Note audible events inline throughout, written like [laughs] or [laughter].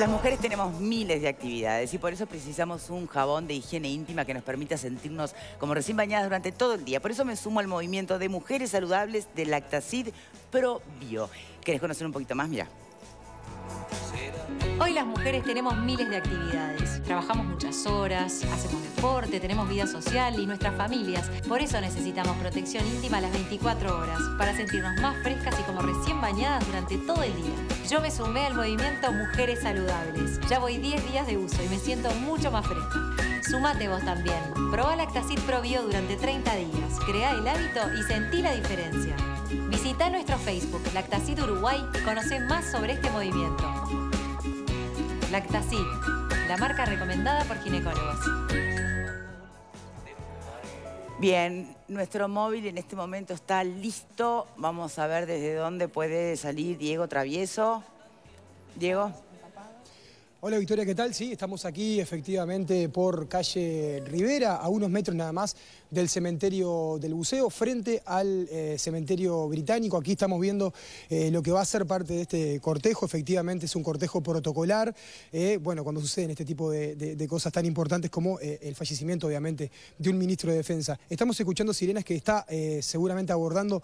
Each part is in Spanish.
Las mujeres tenemos miles de actividades y por eso precisamos un jabón de higiene íntima que nos permita sentirnos como recién bañadas durante todo el día. Por eso me sumo al movimiento de mujeres saludables de Lactacid ProBio. ¿Querés conocer un poquito más? Mira. Hoy las mujeres tenemos miles de actividades. Trabajamos muchas horas, hacemos deporte, tenemos vida social y nuestras familias. Por eso necesitamos protección íntima a las 24 horas, para sentirnos más frescas y como recién bañadas durante todo el día. Yo me sumé al movimiento Mujeres Saludables. Ya voy 10 días de uso y me siento mucho más fresca. Sumate vos también. Probá Lactacid Probio durante 30 días. Crea el hábito y sentí la diferencia. Visita nuestro Facebook, Lactacid Uruguay, y conoce más sobre este movimiento. Lactacid, la marca recomendada por ginecólogos. Bien, nuestro móvil en este momento está listo. Vamos a ver desde dónde puede salir Diego Travieso. Diego. Hola Victoria, ¿qué tal? Sí, estamos aquí efectivamente por calle Rivera, a unos metros nada más del cementerio del buceo, frente al eh, cementerio británico. Aquí estamos viendo eh, lo que va a ser parte de este cortejo. Efectivamente es un cortejo protocolar. Eh, bueno, cuando suceden este tipo de cosas tan importantes como el fallecimiento, obviamente, de un ministro de Defensa. Estamos escuchando sirenas que está seguramente abordando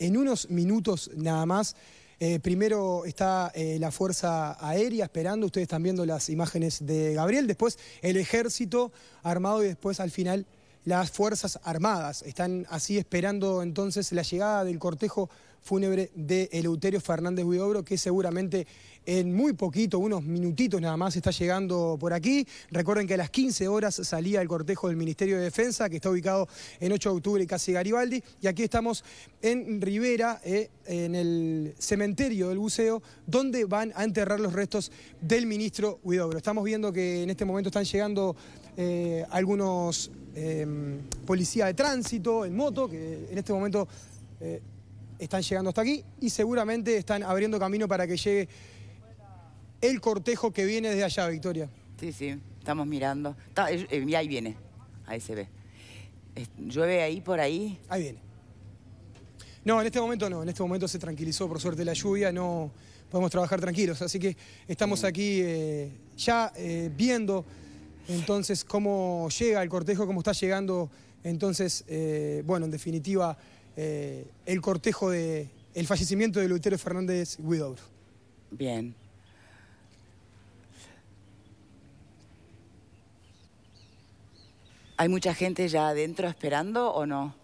en unos minutos nada más eh, primero está eh, la Fuerza Aérea esperando, ustedes están viendo las imágenes de Gabriel, después el Ejército armado y después al final las Fuerzas Armadas. Están así esperando entonces la llegada del cortejo fúnebre de Eleuterio Fernández Huidobro, que seguramente en muy poquito, unos minutitos nada más, está llegando por aquí. Recuerden que a las 15 horas salía el cortejo del Ministerio de Defensa, que está ubicado en 8 de octubre y casi Garibaldi. Y aquí estamos en Rivera, eh, en el cementerio del buceo, donde van a enterrar los restos del ministro Huidobro. Estamos viendo que en este momento están llegando eh, algunos eh, policías de tránsito en moto, que en este momento están llegando hasta aquí y seguramente están abriendo camino para que llegue el cortejo que viene desde allá, Victoria. Sí, sí, estamos mirando. Eh, eh, ahí viene, ahí se ve. ¿Llueve ahí, por ahí? Ahí viene. No, en este momento no, en este momento se tranquilizó por suerte la lluvia, no podemos trabajar tranquilos, así que estamos aquí eh, ya viendo entonces cómo llega el cortejo, cómo está llegando entonces, bueno, en definitiva... Eh, el cortejo de el fallecimiento de Lutero Fernández Widow. Bien. ¿Hay mucha gente ya adentro esperando o no?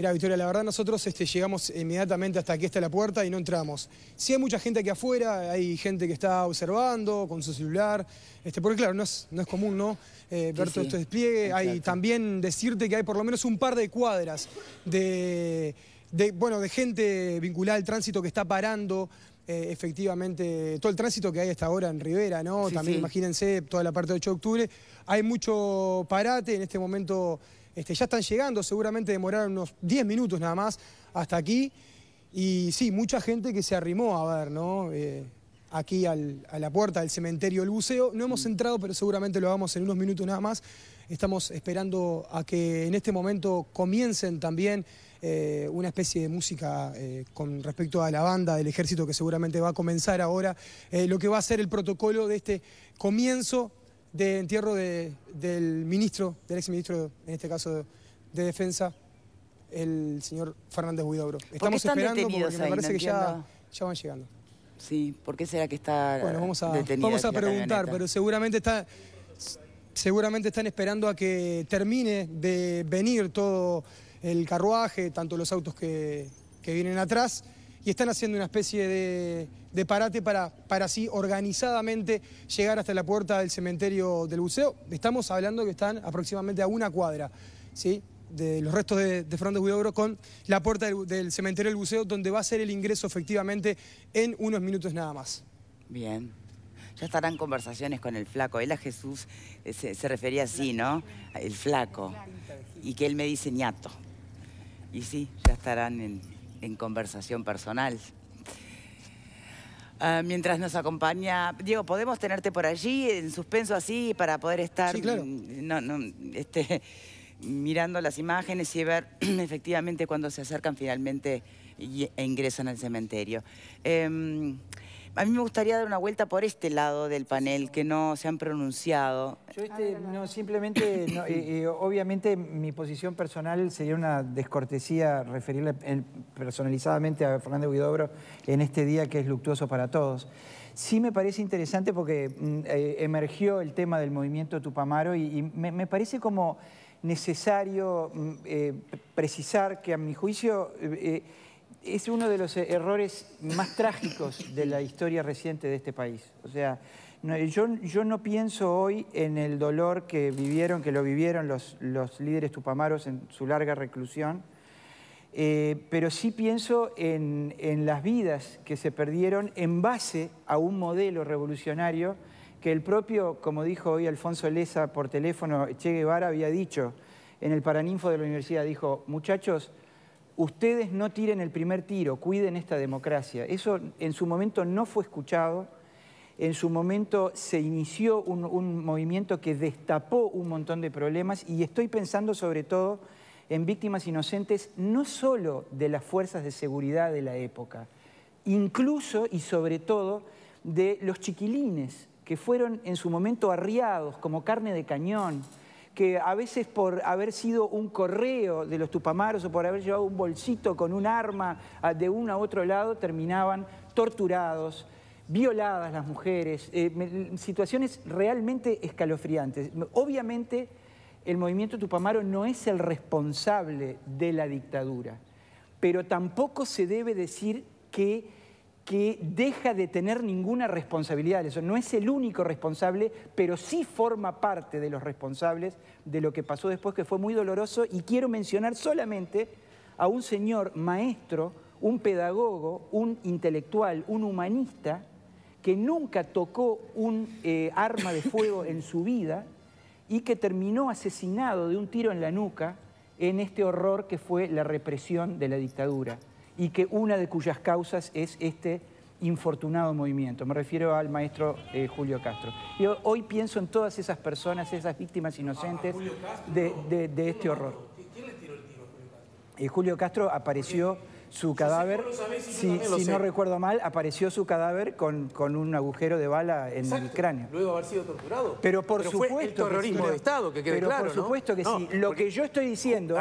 Mira, Victoria, la verdad nosotros este, llegamos inmediatamente hasta aquí está la puerta y no entramos. Sí hay mucha gente aquí afuera, hay gente que está observando con su celular, este, porque claro, no es, común, ¿no? Eh, ver todo este despliegue. Hay también decirte que hay por lo menos un par de cuadras de, bueno, de gente vinculada al tránsito que está parando, eh, efectivamente todo el tránsito que hay hasta ahora en Rivera, ¿no? También imagínense toda la parte del 8 de octubre. Hay mucho parate en este momento. Este, ya están llegando, seguramente demoraron unos 10 minutos nada más hasta aquí. Y sí, mucha gente que se arrimó a ver, ¿no? Eh, aquí a la puerta del cementerio El Buceo. No hemos mm. entrado, pero seguramente lo vamos en unos minutos nada más. Estamos esperando a que en este momento comiencen también eh, una especie de música eh, con respecto a la banda del ejército que seguramente va a comenzar ahora, lo que va a ser el protocolo de este comienzo de entierro del ministro, del exministro, en este caso de Defensa, el señor Fernández Huidobro. Estamos esperando porque me parece que ya, van llegando. Sí, ¿por qué será que está bueno, vamos a, Vamos a preguntar, pero seguramente está... Seguramente están esperando a que termine de venir todo el carruaje, tanto los autos que, que vienen atrás, y están haciendo una especie de, parate para, para así organizadamente llegar hasta la puerta del cementerio del buceo. Estamos hablando que están aproximadamente a una cuadra, ¿sí? de los restos de, de Fernández Huidobro con la puerta del, cementerio del buceo, donde va a ser el ingreso efectivamente en unos minutos nada más. Bien. Ya estarán conversaciones con el flaco. Él a Jesús eh, se, se refería así, ¿no? El flaco. Y que él me dice ñato. Y sí, ya estarán en en conversación personal. Ah, mientras nos acompaña. Diego, ¿podemos tenerte por allí en suspenso así para poder estar mm, este, [laughs] mirando las imágenes y ver [clears throat] efectivamente cuando se acercan finalmente e ingresan al cementerio? Em, a mí me gustaría dar una vuelta por este lado del panel, que no se han pronunciado. Yo este, ah, no, simplemente, eh, eh, obviamente mi posición personal sería una descortesía referirle eh, personalizadamente a Fernando Guidobro en este día que es luctuoso para todos. Sí me parece interesante porque mm, emergió el tema del movimiento Tupamaro y, me, parece como necesario mm, precisar que a mi juicio es uno de los errores más trágicos de la historia reciente de este país. O sea, yo, no pienso hoy en el dolor que vivieron, que lo vivieron los, líderes tupamaros en su larga reclusión, eh, pero sí pienso en, en las vidas que se perdieron en base a un modelo revolucionario que el propio, como dijo hoy Alfonso Leza por teléfono, Che Guevara había dicho en el Paraninfo de la universidad, dijo, muchachos, ustedes no tiren el primer tiro, cuiden esta democracia. Eso en su momento no fue escuchado, en su momento se inició un, movimiento que destapó un montón de problemas y estoy pensando sobre todo en víctimas inocentes no solo de las fuerzas de seguridad de la época, incluso y sobre todo de los chiquilines que fueron en su momento arriados como carne de cañón, que a veces por haber sido un correo de los tupamaros o por haber llevado un bolsito con un arma ah, de un a otro lado, terminaban torturados, violadas las mujeres, eh, situaciones realmente escalofriantes. Obviamente el movimiento Tupamaro no es el responsable de la dictadura, pero tampoco se debe decir que que deja de tener ninguna responsabilidad eso. No es el único responsable, pero sí forma parte de los responsables de lo que pasó después, que fue muy doloroso. Y quiero mencionar solamente a un señor maestro, un pedagogo, un intelectual, un humanista, que nunca tocó un eh, arma de fuego en su vida y que terminó asesinado de un tiro en la nuca en este horror que fue la represión de la dictadura y que una de cuyas causas es este infortunado movimiento. Me refiero al maestro eh, Julio Castro. Yo hoy pienso en todas esas personas, esas víctimas inocentes ah, ah, de, este horror. ¿Quién le tiró el tiro eh, Julio Castro? apareció su cadáver, si, si, no recuerdo mal, apareció su cadáver con, con un agujero de bala en el cráneo. Luego haber sido torturado. Pero por supuesto. terrorismo de Estado, que pero Por supuesto que sí. Lo que yo estoy diciendo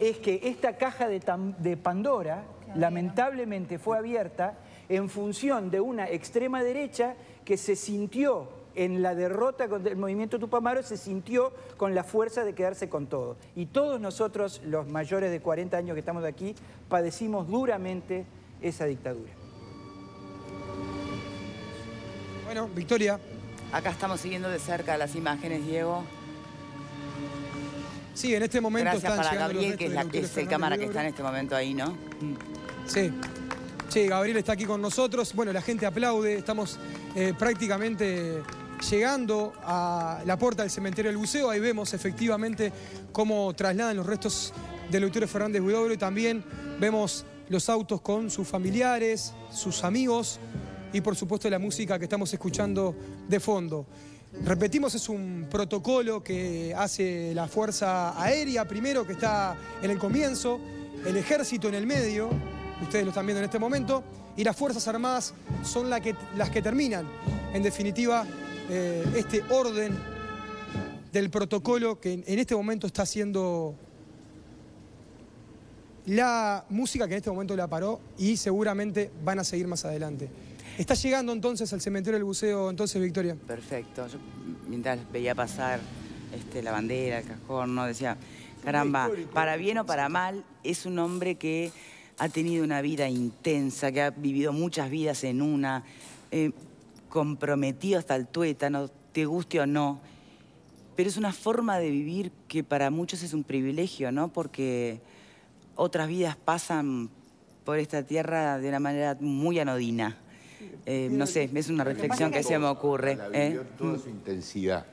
es que esta caja de, de Pandora lamentablemente fue abierta en función de una extrema derecha que se sintió en la derrota del movimiento Tupamaro se sintió con la fuerza de quedarse con todo. Y todos nosotros, los mayores de 40 años que estamos aquí, padecimos duramente esa dictadura. Bueno, Victoria. Acá estamos siguiendo de cerca las imágenes, Diego. Sí, en este momento Gracias para Gabriel, que es, la, el cámara que está en este momento ahí, ¿no? Mm. Sí. Gabriel está aquí con nosotros. Bueno, la gente aplaude. Estamos eh, prácticamente llegando a la puerta del cementerio del buceo. Ahí vemos efectivamente cómo trasladan los restos del Leutero Fernández Huidobro y también vemos los autos con sus familiares, sus amigos y por supuesto la música que estamos escuchando de fondo. Repetimos, es un protocolo que hace la Fuerza Aérea primero, que está en el comienzo, el Ejército en el medio, ustedes lo están viendo en este momento, y las Fuerzas Armadas son las que terminan, en definitiva, eh, este orden del protocolo que en, este momento está haciendo la música que en este momento la paró y seguramente van a seguir más adelante. Está llegando entonces al cementerio del buceo, entonces, Victoria. Perfecto. mientras veía pasar este, la bandera, el cajón, ¿no? decía, caramba, para bien o para mal, es un hombre que ha tenido una vida intensa, que ha vivido muchas vidas en una, eh, comprometido hasta el tuétano, te guste o no. Pero es una forma de vivir que para muchos es un privilegio, ¿no? Porque otras vidas pasan por esta tierra de una manera muy anodina. Eh, no sé, es una reflexión que, se me ocurre. La ¿eh? toda su intensidad.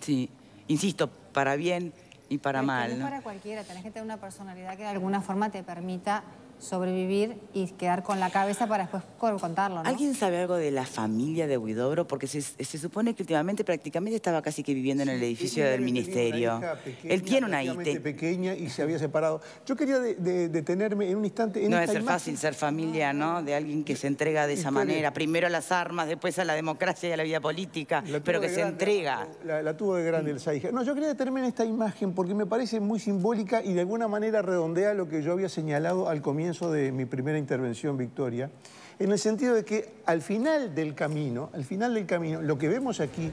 Sí, insisto, para bien y para mal. ¿no? para cualquiera, tenés que tener una personalidad que de alguna forma te permita sobrevivir y quedar con la cabeza para después contarlo, ¿Alguien sabe algo de la familia de Huidobro? Porque se, supone que últimamente prácticamente estaba casi que viviendo en el edificio del ministerio. él tiene una hija pequeña y se había separado. Yo quería detenerme en un instante... En no es ser fácil ser familia, ¿no? De alguien que se entrega de esa manera. Primero a las armas, después a la democracia y a la vida política, pero que se entrega. La, tuvo de grande mm. el Saija. No, yo quería detenerme en esta imagen porque me parece muy simbólica y de alguna manera redondea lo que yo había señalado al comienzo de mi primera intervención, Victoria, en el sentido de que al final del camino, al final del camino, lo que vemos aquí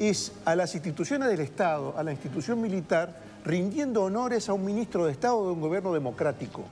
es a las instituciones del Estado, a la institución militar, rindiendo honores a un ministro de Estado de un gobierno democrático.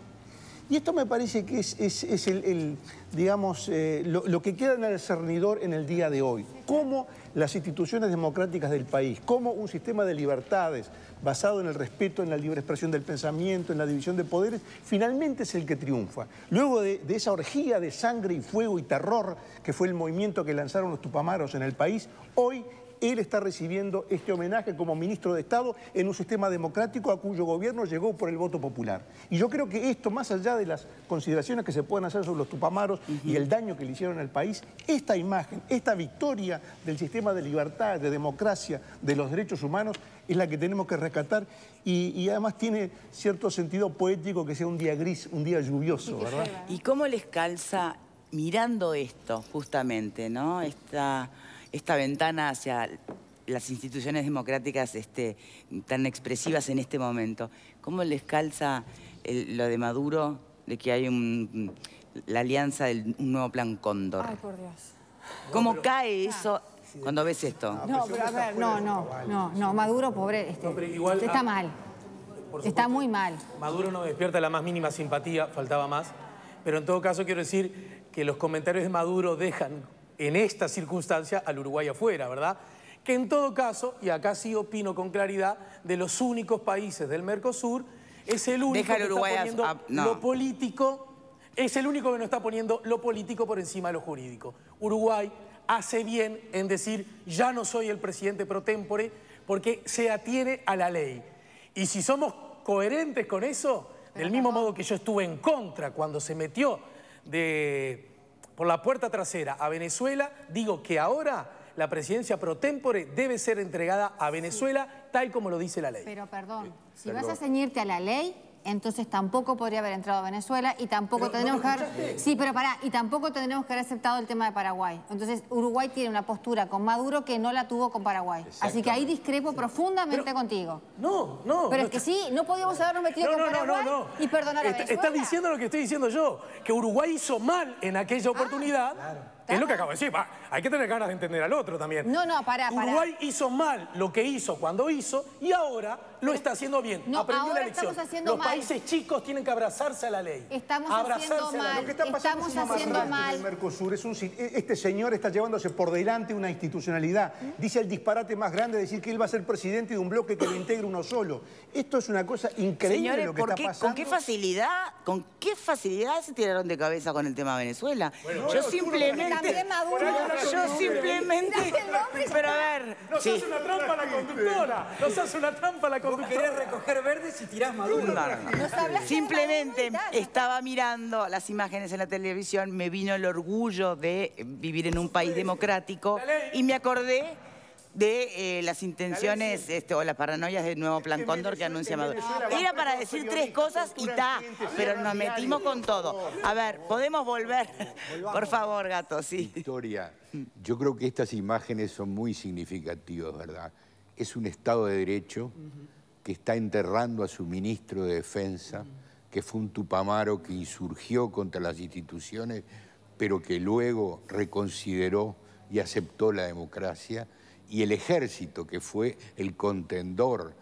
Y esto me parece que es, el, digamos, eh, lo, que queda en el cernidor en el día de hoy cómo las instituciones democráticas del país, cómo un sistema de libertades basado en el respeto, en la libre expresión del pensamiento, en la división de poderes, finalmente es el que triunfa. Luego de, esa orgía de sangre y fuego y terror que fue el movimiento que lanzaron los tupamaros en el país, hoy él está recibiendo este homenaje como ministro de Estado en un sistema democrático a cuyo gobierno llegó por el voto popular. Y yo creo que esto, más allá de las consideraciones que se pueden hacer sobre los tupamaros y el daño que le hicieron al país, esta imagen, esta victoria del sistema de libertad, de democracia, de los derechos humanos, es la que tenemos que rescatar y, además tiene cierto sentido poético que sea un día gris, un día lluvioso, ¿verdad? ¿Y cómo les calza mirando esto, justamente, ¿no? Esta esta ventana hacia las instituciones democráticas este, tan expresivas en este momento. ¿Cómo les calza lo de Maduro, de que hay la alianza del un nuevo plan Cóndor? Ay, por Dios. ¿Cómo cae eso ah. cuando ves esto? Ah, no, pues pero a ver, no, pues, no, no, Maduro, pobre, este, está ah, mal. está muy mal. Maduro no despierta la más mínima simpatía, faltaba más. Pero en todo caso quiero decir que los comentarios de Maduro dejan en esta circunstancia al Uruguay afuera, ¿verdad? Que en todo caso, y acá sí opino con claridad, de los únicos países del Mercosur, es el único que está poniendo lo político, es el único que no está poniendo lo político por encima de lo jurídico. Uruguay hace bien en decir, ya no soy el presidente pro tempore, porque se atiene a la ley. Y si somos coherentes con eso, del mismo modo que yo estuve en contra cuando se metió de por la puerta trasera a Venezuela, digo que ahora la presidencia pro tempore debe ser entregada a Venezuela tal como lo dice la ley. Pero perdón, si vas a ceñirte a la ley, entonces tampoco podría haber entrado a Venezuela y tampoco tenemos, tendríamos que haber... Sí, pero y tampoco tenemos que haber aceptado el tema de Paraguay. Entonces Uruguay tiene una postura con Maduro que no la tuvo con Paraguay. Así que ahí discrepo profundamente contigo. No, no. Pero es que sí, no podíamos habernos metido no, con Paraguay y perdonar a Estás diciendo lo que estoy diciendo yo, que Uruguay hizo mal en aquella ah, oportunidad. Es lo que acabo de decir. hay que tener ganas de entender al otro también. No, no, pará, Uruguay hizo mal lo que hizo cuando hizo y ahora lo está haciendo bien. Aprendió la lección. Estamos haciendo Los países chicos tienen que abrazarse a la ley. Estamos haciendo mal. Lo que está pasando es haciendo mal. El Mercosur es e- este señor está llevándose por delante una institucionalidad. Dice el disparate más grande de decir que él va a ser presidente de un bloque que lo integre uno solo. Esto es una cosa increíble lo que ¿Con qué facilidad, con qué facilidad se tiraron de cabeza con el tema Venezuela? yo, simplemente, Maduro, yo, simplemente, pero a ver, nos hace una trampa la conductora, nos hace una trampa la conductora. Tú querés recoger verdes y tirás maduro? Simplemente estaba mirando las imágenes en la televisión, me vino el orgullo de eh, vivir en un país democrático y me acordé de eh, las intenciones este, o las paranoias del nuevo plan Cóndor que anuncia Maduro. Era para decir tres cosas y ta, pero nos metimos con todo. A ver, ¿podemos volver? Por favor, gato, sí. historia yo creo que estas imágenes son muy significativas, ¿verdad? Es un Estado de Derecho que está enterrando a su ministro de Defensa, que fue un tupamaro que insurgió contra las instituciones, pero que luego reconsideró y aceptó la democracia, y el ejército, que fue el contendor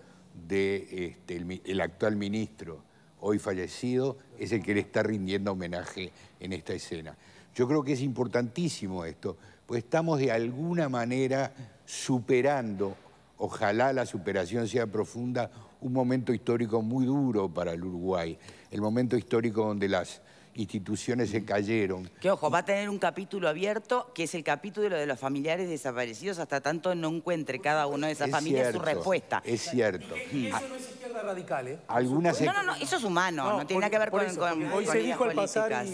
del de, este, actual ministro, hoy fallecido, es el que le está rindiendo homenaje en esta escena. Yo creo que es importantísimo esto, pues estamos de alguna manera superando ojalá la superación sea profunda, un momento histórico muy duro para el Uruguay, el momento histórico donde las instituciones se cayeron. Que ojo, va a tener un capítulo abierto, que es el capítulo de los familiares desaparecidos, hasta tanto no encuentre cada uno de esas familias su respuesta. Es cierto. Y, eso no es izquierda radical, ¿eh? no, no, no, eso es humano, no, tiene nada que ver con, con, Hoy se dijo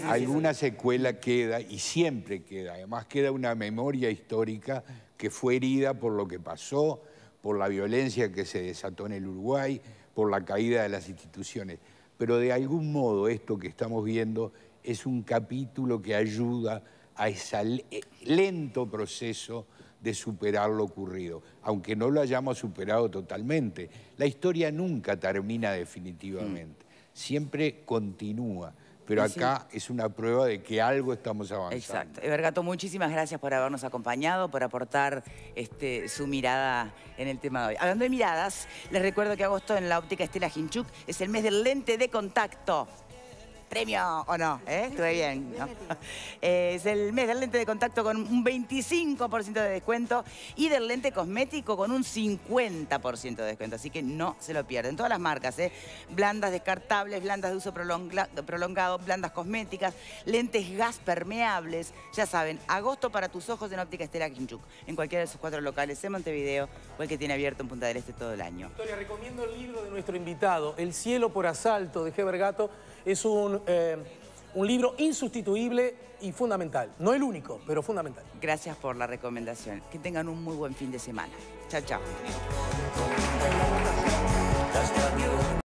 Alguna secuela queda, y siempre queda, además queda una memoria histórica que fue herida por lo que pasó, por la violencia que se desató en el Uruguay, por la caída de las instituciones. Pero de algún modo esto que estamos viendo es un capítulo que ayuda a ese lento proceso de superar lo ocurrido, aunque no lo hayamos superado totalmente. La historia nunca termina definitivamente, mm. siempre continúa. Pero acá es una prueba de que algo estamos avanzando. Exacto. Evergato, muchísimas gracias por habernos acompañado, por aportar este, su mirada en el tema de hoy. Hablando de miradas, les recuerdo que agosto en la óptica Estela Hinchuk es el mes del lente de contacto premio o no, ¿eh? estuve bien. ¿no? [laughs] Eh, es el mes del lente de contacto con un 25% de descuento y del lente cosmético con un 50% de descuento, así que no se lo pierden. Todas las marcas, ¿eh? blandas descartables, blandas de uso prolongado, blandas cosméticas, lentes gas permeables, ya saben, agosto para tus ojos en óptica Estela Kinchuk, en cualquiera de sus cuatro locales en Montevideo o el que tiene abierto en Punta del Este todo el año. Victoria, recomiendo el libro de nuestro invitado, El cielo por asalto de Heber Gato, es eh, un, libro insustituible y fundamental. No el único, pero fundamental. Gracias por la recomendación. Que tengan un muy buen fin de semana. Chao, chao.